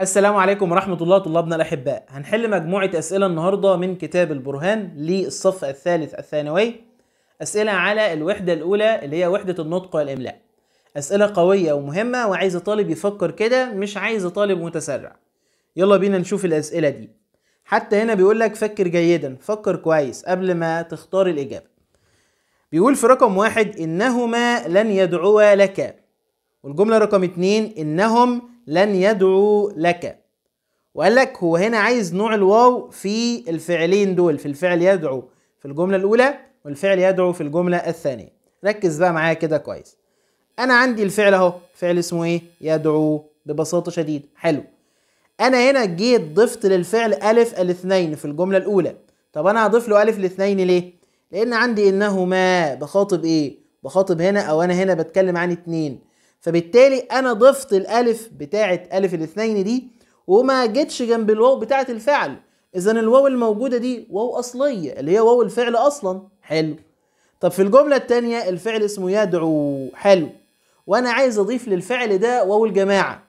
السلام عليكم ورحمة الله طلابنا الأحباء هنحل مجموعة أسئلة النهاردة من كتاب البرهان للصف الثالث الثانوي أسئلة على الوحدة الأولى اللي هي وحدة النطق والإملاء أسئلة قوية ومهمة وعايزة طالب يفكر كده مش عايزة طالب متسرع يلا بينا نشوف الأسئلة دي حتى هنا بيقول لك فكر جيدا فكر كويس قبل ما تختار الإجابة بيقول في رقم واحد إنهما لن يدعوا لك والجملة رقم اتنين إنهم لن يدعو لك وقال لك هو هنا عايز نوع الواو في الفعلين دول في الفعل يدعو في الجملة الأولى والفعل يدعو في الجملة الثانية ركز بقى معايا كده كويس أنا عندي الفعل أهو فعل اسمه إيه يدعو ببساطة شديدة حلو أنا هنا جيت ضفت للفعل ألف الاثنين في الجملة الأولى طب أنا هضيف له ألف الاثنين ليه؟ لأن عندي إنهما بخاطب إيه؟ بخاطب هنا أو أنا هنا بتكلم عن اتنين فبالتالي انا ضفت الالف بتاعه الف الاثنين دي وما جتش جنب الواو بتاعه الفعل اذا الواو الموجوده دي واو اصليه اللي هي واو الفعل اصلا حلو طب في الجمله الثانيه الفعل اسمه يدعو حلو وانا عايز اضيف للفعل ده واو الجماعه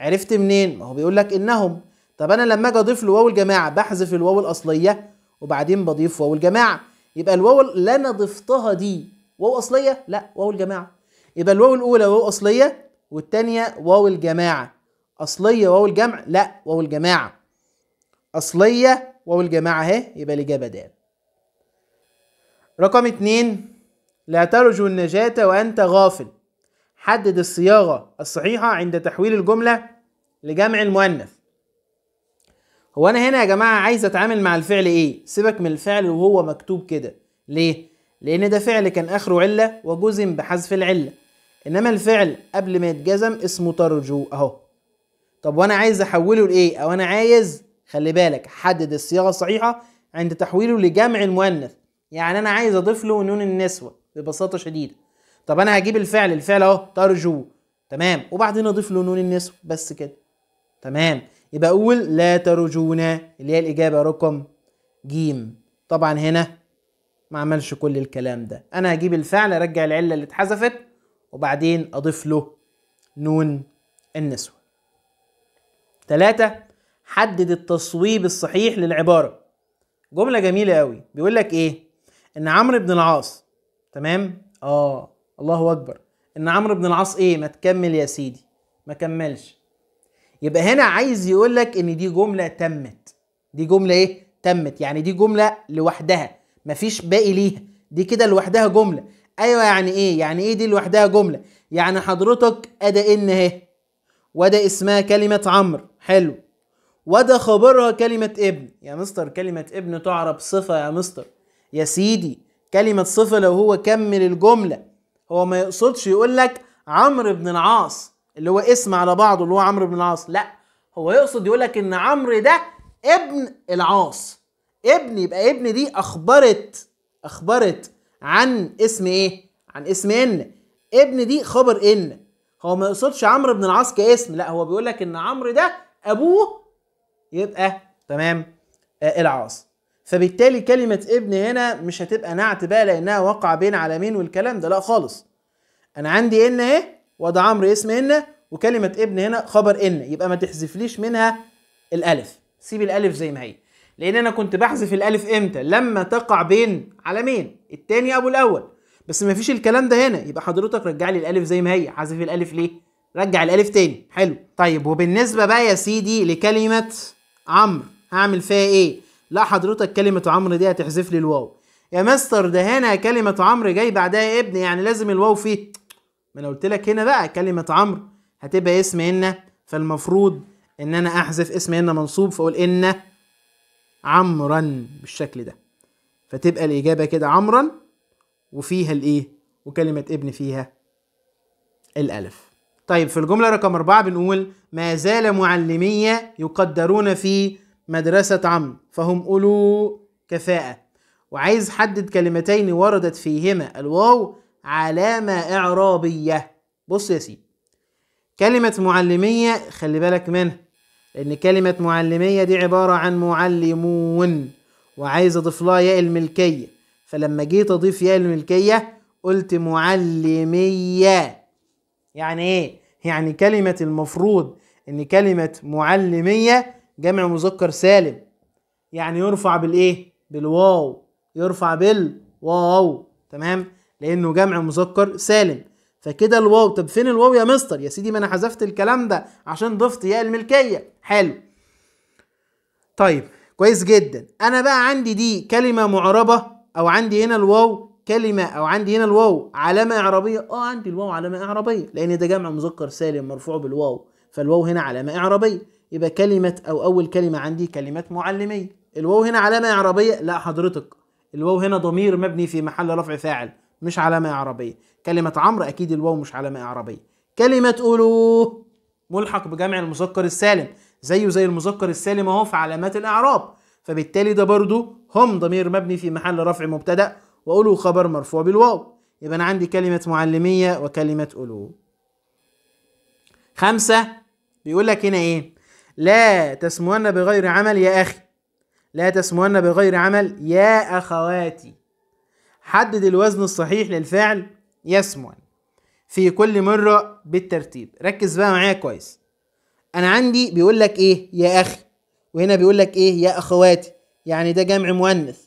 عرفت منين ما هو بيقول لك انهم طب انا لما اجي اضيف له واو الجماعه بحذف الواو الاصليه وبعدين بضيف واو الجماعه يبقى الواو اللي انا ضفتها دي واو اصليه لا واو الجماعه يبقى الواو الاولى واو اصليه والثانيه واو الجماعه اصليه واو الجمع لا واو الجماعه اصليه واو الجماعه اهي يبقى الاجابه د رقم اتنين لا ترجو النجاة وأنت غافل حدد الصياغة الصحيحة عند تحويل الجملة لجمع المؤنث هو أنا هنا يا جماعة عايز أتعامل مع الفعل إيه؟ سيبك من الفعل وهو مكتوب كده ليه؟ لأن ده فعل كان آخره علة وجزم بحذف العلة انما الفعل قبل ما يتجزم اسمه ترجو اهو طب وانا عايز احوله لايه او انا عايز خلي بالك حدد الصياغه الصحيحه عند تحويله لجمع المؤنث يعني انا عايز اضيف له نون النسوه ببساطه شديده طب انا هجيب الفعل الفعل اهو ترجو تمام وبعدين اضيف له نون النسوه بس كده تمام يبقى اقول لا ترجونا اللي هي الاجابه رقم جيم طبعا هنا ما عملش كل الكلام ده انا هجيب الفعل ارجع العله اللي اتحذفت وبعدين أضيف له نون النسوة ثلاثة حدد التصويب الصحيح للعبارة جملة جميلة قوي بيقول لك إيه إن عمرو بن العاص تمام آه الله أكبر إن عمرو بن العاص إيه ما تكمل يا سيدي ما كملش يبقى هنا عايز يقول لك إن دي جملة تمت دي جملة إيه تمت يعني دي جملة لوحدها مفيش باقي ليها دي كده لوحدها جمله ايوه يعني ايه يعني ايه دي لوحدها جمله يعني حضرتك ادا ان اهي وده اسمها كلمه عمرو حلو وده خبرها كلمه ابن يا مستر كلمه ابن تعرب صفه يا مستر يا سيدي كلمه صفه لو هو كمل الجمله هو ما يقصدش يقول لك عمرو بن العاص اللي هو اسم على بعضه اللي هو عمرو بن العاص لا هو يقصد يقول لك ان عمرو ده ابن العاص ابن يبقى ابن دي اخبرت اخبرت عن اسم ايه عن اسم ان ابن دي خبر ان هو ما يقصدش عمرو بن العاص كاسم لا هو بيقول لك ان عمرو ده ابوه يبقى تمام آه العاص فبالتالي كلمة ابن هنا مش هتبقى نعت بقى لأنها وقع بين علامين والكلام ده لا خالص أنا عندي إن أهي وده عمرو اسم إن وكلمة ابن هنا خبر إن يبقى ما تحذفليش منها الألف سيب الألف زي ما هي لأن أنا كنت بحذف الألف إمتى لما تقع بين علامين التاني ابو الاول بس ما فيش الكلام ده هنا يبقى حضرتك رجع لي الالف زي ما هي حذف الالف ليه رجع الالف تاني حلو طيب وبالنسبه بقى يا سيدي لكلمه عمرو هعمل فيها ايه لا حضرتك كلمه عمرو دي هتحذف لي الواو يا مستر ده هنا كلمه عمرو جاي بعدها ابن يعني لازم الواو فيه ما انا قلت لك هنا بقى كلمه عمرو هتبقى اسم ان فالمفروض ان انا احذف اسم ان منصوب فاقول ان عمرا بالشكل ده فتبقى الإجابة كده عمرا وفيها الإيه وكلمة ابن فيها الألف طيب في الجملة رقم أربعة بنقول ما زال معلمية يقدرون في مدرسة عم فهم أولو كفاءة وعايز حدد كلمتين وردت فيهما الواو علامة إعرابية بص يا سيدي كلمة معلمية خلي بالك منها لأن كلمة معلمية دي عبارة عن معلمون وعايز اضيف لها ياء الملكيه فلما جيت اضيف ياء الملكيه قلت معلميه يعني ايه يعني كلمه المفروض ان كلمه معلميه جمع مذكر سالم يعني يرفع بالايه بالواو يرفع بالواو تمام لانه جمع مذكر سالم فكده الواو طب فين الواو يا مستر يا سيدي ما انا حذفت الكلام ده عشان ضفت ياء الملكيه حلو طيب كويس جدا انا بقى عندي دي كلمه معربه او عندي هنا الواو كلمه او عندي هنا الواو علامه اعرابيه اه عندي الواو علامه اعرابيه لان ده جمع مذكر سالم مرفوع بالواو فالواو هنا علامه اعرابيه يبقى كلمه او اول كلمه عندي كلمات معلميه الواو هنا علامه اعرابيه لا حضرتك الواو هنا ضمير مبني في محل رفع فاعل مش علامه اعرابيه كلمه عمرو اكيد الواو مش علامه اعرابيه كلمه اولو ملحق بجمع المذكر السالم زيه زي المذكر السالم اهو في علامات الاعراب فبالتالي ده برضو هم ضمير مبني في محل رفع مبتدا وألو خبر مرفوع بالواو يبقى أنا عندي كلمة معلمية وكلمة ألو خمسة بيقول لك هنا إيه لا تسموهن بغير عمل يا أخي لا تسموهن بغير عمل يا أخواتي حدد الوزن الصحيح للفعل يسمون في كل مرة بالترتيب ركز بقى معايا كويس انا عندي بيقول لك ايه يا اخي وهنا بيقول لك ايه يا اخواتي يعني ده جمع مؤنث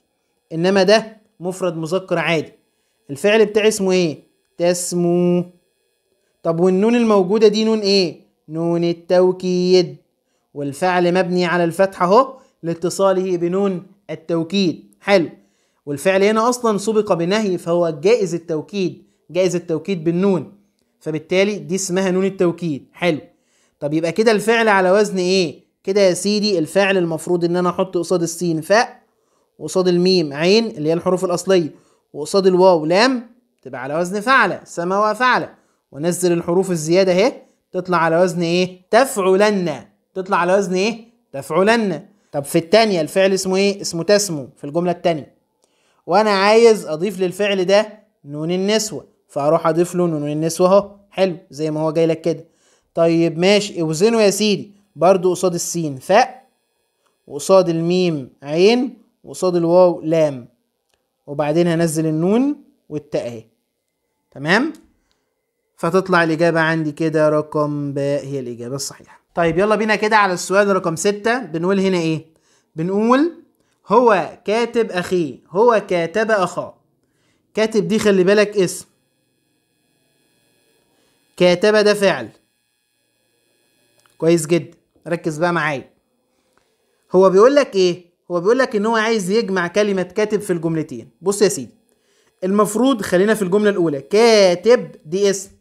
انما ده مفرد مذكر عادي الفعل بتاع اسمه ايه تسمو طب والنون الموجوده دي نون ايه نون التوكيد والفعل مبني على الفتحه اهو لاتصاله بنون التوكيد حلو والفعل هنا اصلا سبق بنهي فهو جائز التوكيد جائز التوكيد بالنون فبالتالي دي اسمها نون التوكيد حلو طب يبقى كده الفعل على وزن ايه كده يا سيدي الفعل المفروض ان انا احط قصاد السين فاء وقصاد الميم عين اللي هي الحروف الاصليه وقصاد الواو لام تبقى على وزن فعل سما وفعل ونزل الحروف الزياده اهي تطلع على وزن ايه تفعلن تطلع على وزن ايه تفعلن طب في الثانيه الفعل اسمه ايه اسمه تسمو في الجمله الثانيه وانا عايز اضيف للفعل ده نون النسوه فاروح اضيف له نون النسوه اهو حلو زي ما هو جاي لك كده طيب ماشي اوزنه يا سيدي برضو قصاد السين فاء وقصاد الميم عين وقصاد الواو لام وبعدين هنزل النون والتاء اهي تمام فتطلع الاجابه عندي كده رقم باء هي الاجابه الصحيحه طيب يلا بينا كده على السؤال رقم ستة بنقول هنا ايه بنقول هو كاتب اخيه هو كاتب اخاه كاتب دي خلي بالك اسم كاتب ده فعل كويس جدا ركز بقى معايا هو بيقول لك ايه هو بيقول لك ان هو عايز يجمع كلمه كاتب في الجملتين بص يا سيدي المفروض خلينا في الجمله الاولى كاتب دي اسم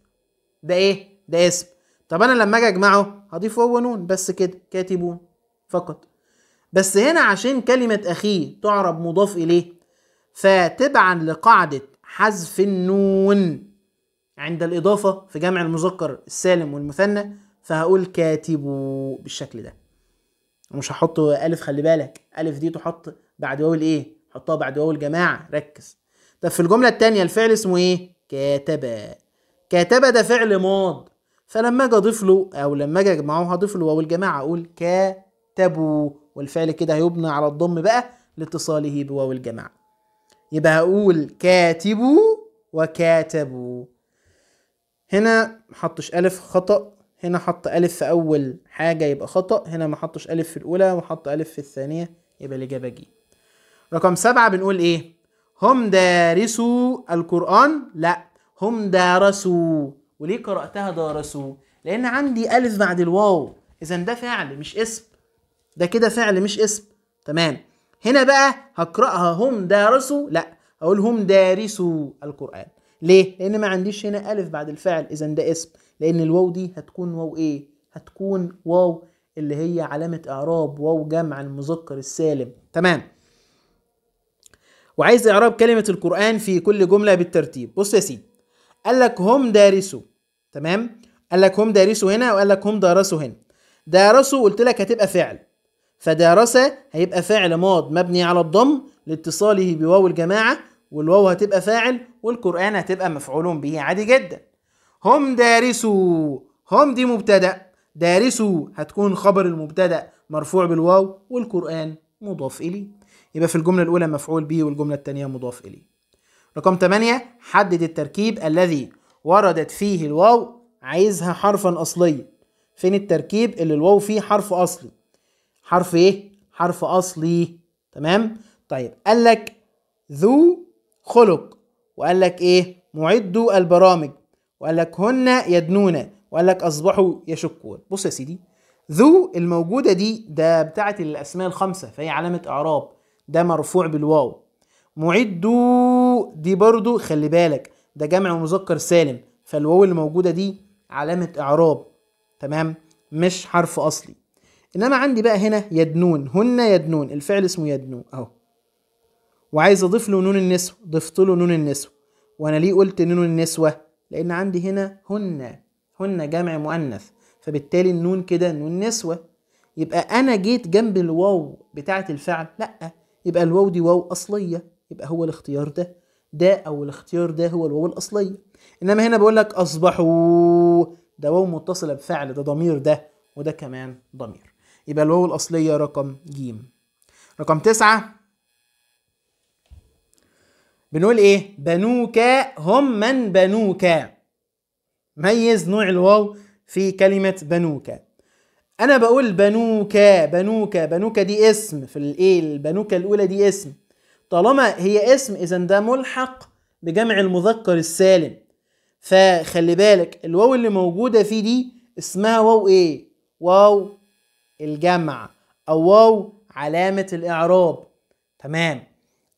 ده ايه ده اسم طب انا لما اجي اجمعه هضيف واو ونون بس كده كاتبون فقط بس هنا عشان كلمه اخيه تعرب مضاف اليه فتبعا لقاعده حذف النون عند الاضافه في جمع المذكر السالم والمثنى فهقول كاتب بالشكل ده ومش هحط الف خلي بالك الف دي تحط بعد واو الايه حطها بعد واو الجماعه ركز طب في الجمله الثانيه الفعل اسمه ايه كاتب كاتب ده فعل ماض فلما اجي اضيف له او لما اجي اجمعه هضيف له واو الجماعه اقول كاتبوا والفعل كده هيبنى على الضم بقى لاتصاله بواو الجماعه يبقى هقول كاتبوا وكاتبوا هنا محطش ألف خطأ هنا حط ألف في أول حاجة يبقى خطأ هنا ما حطش ألف في الأولى وحط ألف في الثانية يبقى الإجابة ج رقم سبعة بنقول إيه هم دارسوا القرآن لا هم دارسوا وليه قرأتها دارسوا لأن عندي ألف بعد الواو إذا ده فعل مش اسم ده كده فعل مش اسم تمام هنا بقى هقرأها هم دارسوا لا أقول هم دارسوا القرآن ليه؟ لأن ما عنديش هنا ألف بعد الفعل إذا ده اسم لان الواو دي هتكون واو ايه هتكون واو اللي هي علامة اعراب واو جمع المذكر السالم تمام وعايز اعراب كلمة القرآن في كل جملة بالترتيب بص يا سيدي قال لك هم دارسوا تمام قال لك هم دارسوا هنا وقال لك هم دارسوا هنا دارسوا قلت لك هتبقى فعل فدارس هيبقى فعل ماض مبني على الضم لاتصاله بواو الجماعة والواو هتبقى فاعل والقرآن هتبقى مفعول به عادي جدا هم دارسوا هم دي مبتدأ دارسوا هتكون خبر المبتدأ مرفوع بالواو والقرآن مضاف إليه يبقى في الجملة الأولى مفعول به والجملة الثانية مضاف إليه رقم 8 حدد التركيب الذي وردت فيه الواو عايزها حرفا أصليا فين التركيب اللي الواو فيه حرف أصلي حرف إيه؟ حرف أصلي تمام؟ طيب قال لك ذو خلق وقال لك إيه؟ معد البرامج وقال لك هن يدنون وقال لك اصبحوا يشكون بص يا سيدي ذو الموجوده دي ده بتاعه الاسماء الخمسه فهي علامه اعراب ده مرفوع بالواو معدوا دي برضو خلي بالك ده جمع مذكر سالم فالواو اللي موجوده دي علامه اعراب تمام مش حرف اصلي انما عندي بقى هنا يدنون هن يدنون الفعل اسمه يدنو اهو وعايز اضيف له نون النسوه ضفت له نون النسوه وانا ليه قلت نون النسوه لأن عندي هنا هن هن جمع مؤنث فبالتالي النون كده نون نسوة يبقى أنا جيت جنب الواو بتاعة الفعل لأ يبقى الواو دي واو أصلية يبقى هو الاختيار ده ده أو الاختيار ده هو الواو الأصلية إنما هنا بقول لك أصبحوا ده واو متصلة بفعل ده ضمير ده وده كمان ضمير يبقى الواو الأصلية رقم ج رقم تسعة بنقول ايه بنوك هم من بنوك ميز نوع الواو في كلمة بنوك أنا بقول بنوك بنوك بنوك دي اسم في الإيه البنوك الأولى دي اسم طالما هي اسم إذا ده ملحق بجمع المذكر السالم فخلي بالك الواو اللي موجودة فيه دي اسمها واو إيه؟ واو الجمع أو واو علامة الإعراب تمام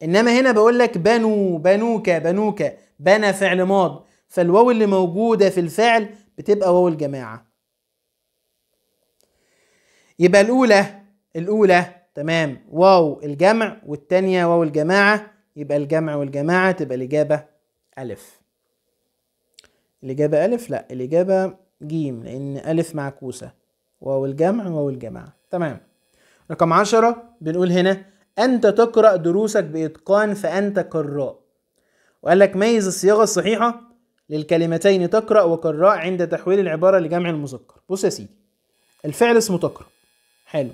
انما هنا بقول لك بنوا بنوك بنوك بنى فعل ماض فالواو اللي موجوده في الفعل بتبقى واو الجماعه يبقى الاولى الاولى تمام واو الجمع والثانيه واو الجماعة يبقى الجمع والجماعة تبقى الإجابة ألف الإجابة ألف لا الإجابة جيم لأن ألف معكوسة واو الجمع واو الجماعة تمام رقم عشرة بنقول هنا أنت تقرأ دروسك بإتقان فأنت قراء وقال لك ميز الصياغة الصحيحة للكلمتين تقرأ وقراء عند تحويل العبارة لجمع المذكر بص يا سيدي الفعل اسمه تقرأ حلو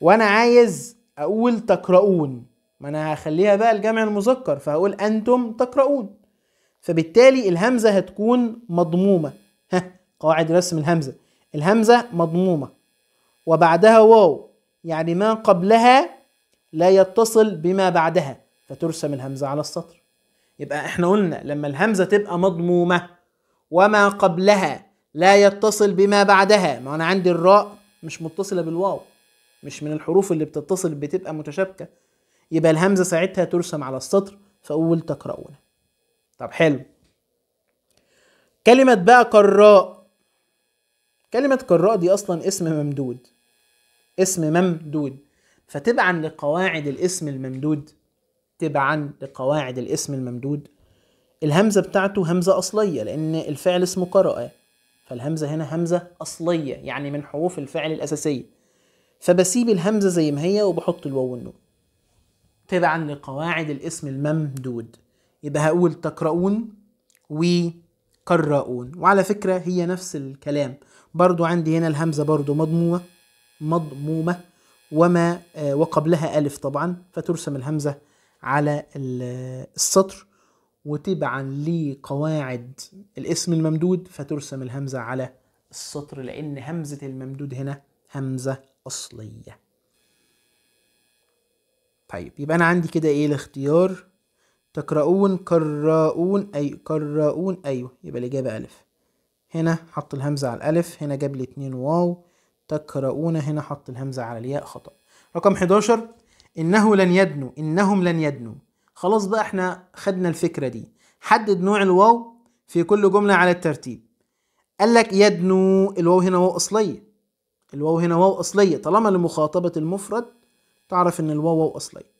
وأنا عايز أقول تقرؤون ما أنا هخليها بقى الجمع المذكر فهقول أنتم تقرؤون فبالتالي الهمزة هتكون مضمومة ها قواعد رسم الهمزة الهمزة مضمومة وبعدها واو يعني ما قبلها لا يتصل بما بعدها فترسم الهمزة على السطر يبقى احنا قلنا لما الهمزة تبقى مضمومة وما قبلها لا يتصل بما بعدها ما انا عندي الراء مش متصلة بالواو مش من الحروف اللي بتتصل بتبقى متشابكة يبقى الهمزة ساعتها ترسم على السطر فأول تقرؤونها طب حلو كلمة بقى قراء كلمة قراء دي أصلا اسم ممدود اسم ممدود فتبعا لقواعد الاسم الممدود تبعا لقواعد الاسم الممدود الهمزة بتاعته همزة أصلية لأن الفعل اسمه قرأ فالهمزة هنا همزة أصلية يعني من حروف الفعل الأساسية فبسيب الهمزة زي ما هي وبحط الواو والنون تبعا لقواعد الاسم الممدود يبقى هقول تقرؤون وقرؤون وعلى فكرة هي نفس الكلام برضو عندي هنا الهمزة برضو مضمومة مضمومة وما آه، وقبلها ألف طبعا فترسم الهمزة على السطر وتبعا لقواعد الاسم الممدود فترسم الهمزة على السطر لأن همزة الممدود هنا همزة أصلية طيب يبقى أنا عندي كده إيه الاختيار تقرؤون قراؤون أي قراؤون أيوه يبقى الإجابة ألف هنا حط الهمزة على الألف هنا جاب لي اتنين واو تقرؤون هنا حط الهمزة على الياء خطأ رقم 11 إنه لن يدنو إنهم لن يدنو خلاص بقى احنا خدنا الفكرة دي حدد نوع الواو في كل جملة على الترتيب قال لك يدنو الواو هنا واو أصلية الواو هنا واو أصلية طالما لمخاطبة المفرد تعرف إن الواو واو أصلية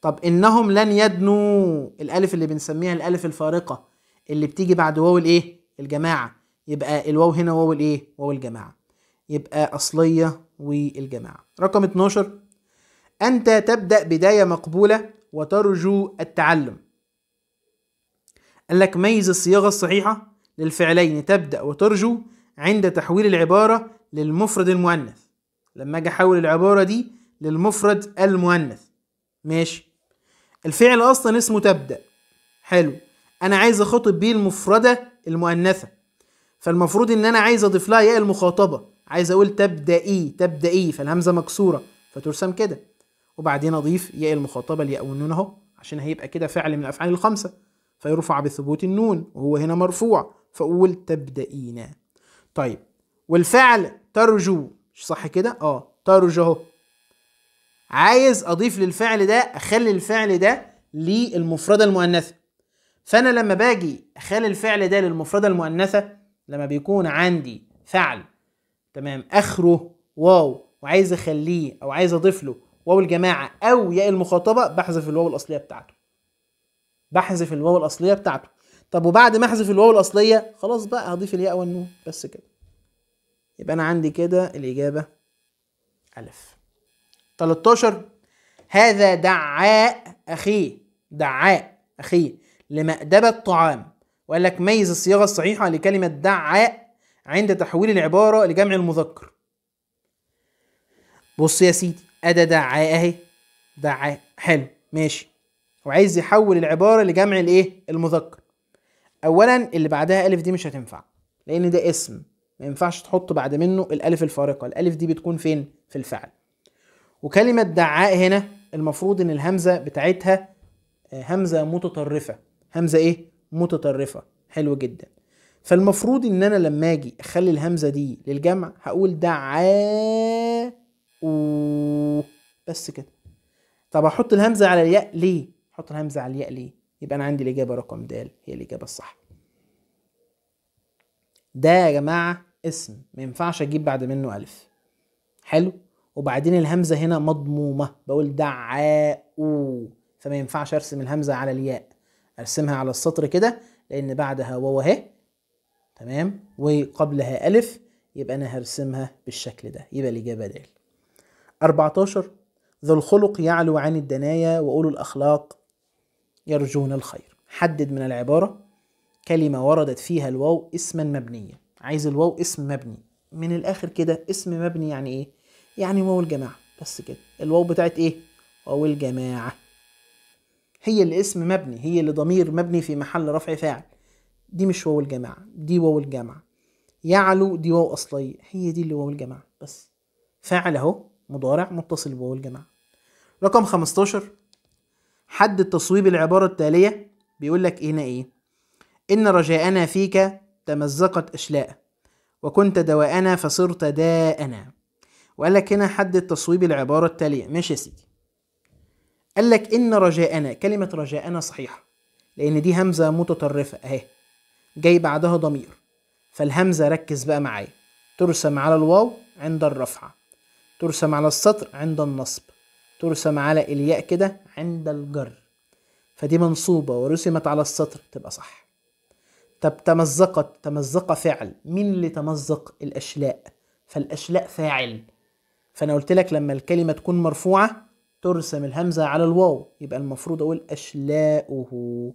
طب إنهم لن يدنو الألف اللي بنسميها الألف الفارقة اللي بتيجي بعد واو الإيه؟ الجماعة يبقى الواو هنا واو الإيه؟ واو الجماعة يبقى أصلية والجماعة رقم 12 أنت تبدأ بداية مقبولة وترجو التعلم قال لك ميز الصياغة الصحيحة للفعلين تبدأ وترجو عند تحويل العبارة للمفرد المؤنث لما أجي أحول العبارة دي للمفرد المؤنث ماشي الفعل أصلا اسمه تبدأ حلو أنا عايز أخاطب بيه المفردة المؤنثة فالمفروض إن أنا عايز أضيف لها ياء المخاطبة عايز اقول تبدئي تبدئي فالهمزه مكسوره فترسم كده وبعدين اضيف ياء المخاطبه الياء والنون اهو عشان هيبقى كده فعل من الافعال الخمسه فيرفع بثبوت النون وهو هنا مرفوع فاقول تبدئينا طيب والفعل ترجو مش صح كده اه ترجو اهو عايز اضيف للفعل ده اخلي الفعل ده للمفرده المؤنثه فانا لما باجي اخلي الفعل ده للمفرده المؤنثه لما بيكون عندي فعل تمام اخره واو وعايز اخليه او عايز اضيف له واو الجماعه او ياء المخاطبه بحذف الواو الاصليه بتاعته بحذف الواو الاصليه بتاعته طب وبعد ما احذف الواو الاصليه خلاص بقى هضيف الياء والنون بس كده يبقى انا عندي كده الاجابه الف 13 هذا دعاء اخيه دعاء اخيه لمأدبة طعام وقال لك ميز الصياغه الصحيحه لكلمه دعاء عند تحويل العبارة لجمع المذكر بص يا سيدي أدا دعاء أهي دعاء حلو ماشي وعايز يحول العبارة لجمع الإيه المذكر أولا اللي بعدها ألف دي مش هتنفع لأن ده اسم ما ينفعش تحط بعد منه الألف الفارقة الألف دي بتكون فين في الفعل وكلمة دعاء هنا المفروض إن الهمزة بتاعتها آه، همزة متطرفة همزة إيه متطرفة حلو جدا فالمفروض ان انا لما اجي اخلي الهمزه دي للجمع هقول دعاء بس كده طب احط الهمزه على الياء ليه احط الهمزه على الياء ليه يبقى انا عندي الاجابه رقم د هي الاجابه الصح ده يا جماعه اسم ما ينفعش اجيب بعد منه الف حلو وبعدين الهمزه هنا مضمومه بقول دعاء فما ينفعش ارسم الهمزه على الياء ارسمها على السطر كده لان بعدها واو اهي تمام وقبلها ألف يبقى أنا هرسمها بالشكل ده يبقى الإجابة د 14 ذو الخلق يعلو عن الدنايا وأولو الأخلاق يرجون الخير حدد من العبارة كلمة وردت فيها الواو اسما مبنيا عايز الواو اسم مبني من الآخر كده اسم مبني يعني إيه؟ يعني واو الجماعة بس كده الواو بتاعت إيه؟ واو الجماعة هي اللي اسم مبني هي اللي ضمير مبني في محل رفع فاعل دي مش واو الجماعة دي واو الجماعة يعلو دي واو أصلية هي دي اللي واو الجماعة بس فاعل أهو مضارع متصل بواو الجماعة رقم 15 حد تصويب العبارة التالية بيقول لك هنا إيه إن رجاءنا فيك تمزقت أشلاء وكنت دواءنا فصرت داءنا وقال لك هنا حد تصويب العبارة التالية ماشي يا سيدي قال لك إن رجاءنا كلمة رجاءنا صحيحة لأن دي همزة متطرفة أهي جاي بعدها ضمير فالهمزة ركز بقى معايا ترسم على الواو عند الرفعة ترسم على السطر عند النصب ترسم على الياء كده عند الجر فدي منصوبة ورسمت على السطر تبقى صح طب تمزقت تمزق فعل مين اللي تمزق الأشلاء فالأشلاء فاعل فأنا قلت لك لما الكلمة تكون مرفوعة ترسم الهمزة على الواو يبقى المفروض أقول أشلاؤه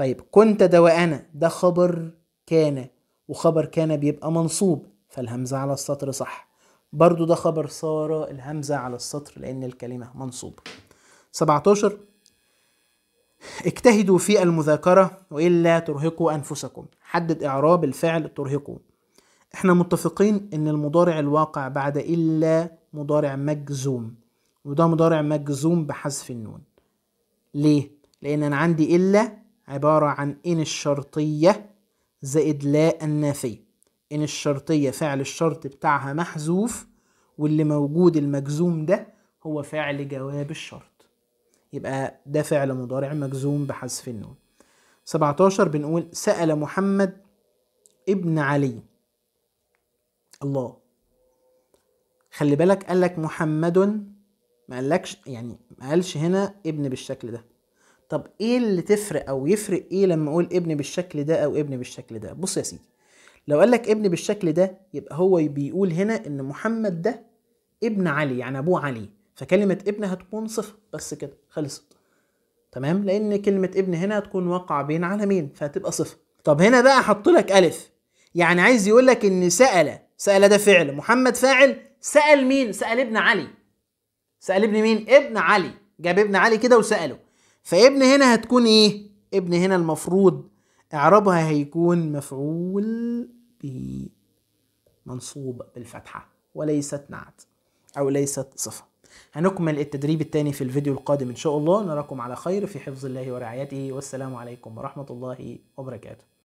طيب كنت ده وانا ده خبر كان وخبر كان بيبقى منصوب فالهمزة على السطر صح برضو ده خبر صار الهمزة على السطر لأن الكلمة منصوبة 17 اجتهدوا في المذاكرة وإلا ترهقوا أنفسكم حدد إعراب الفعل ترهقوا احنا متفقين ان المضارع الواقع بعد إلا مضارع مجزوم وده مضارع مجزوم بحذف النون ليه؟ لأن أنا عندي إلا عبارة عن إن الشرطية زائد لا النافية إن الشرطية فعل الشرط بتاعها محذوف واللي موجود المجزوم ده هو فعل جواب الشرط يبقى ده فعل مضارع مجزوم بحذف النون 17 بنقول سأل محمد ابن علي الله خلي بالك قالك محمد ما قالكش يعني ما قالش هنا ابن بالشكل ده طب ايه اللي تفرق او يفرق ايه لما اقول ابن بالشكل ده او ابن بالشكل ده بص يا سيدي لو قال لك ابن بالشكل ده يبقى هو بيقول هنا ان محمد ده ابن علي يعني ابوه علي فكلمه ابن هتكون صفه بس كده خلصت تمام لان كلمه ابن هنا هتكون واقع بين علمين فهتبقى صفه طب هنا بقى حط لك الف يعني عايز يقول لك ان سال سال ده فعل محمد فاعل سال مين سال ابن علي سال ابن مين ابن علي جاب ابن علي كده وساله فابن هنا هتكون ايه ابن هنا المفروض اعرابها هيكون مفعول به منصوب بالفتحة وليست نعت أو ليست صفة هنكمل التدريب الثاني في الفيديو القادم إن شاء الله نراكم على خير في حفظ الله ورعايته والسلام عليكم ورحمة الله وبركاته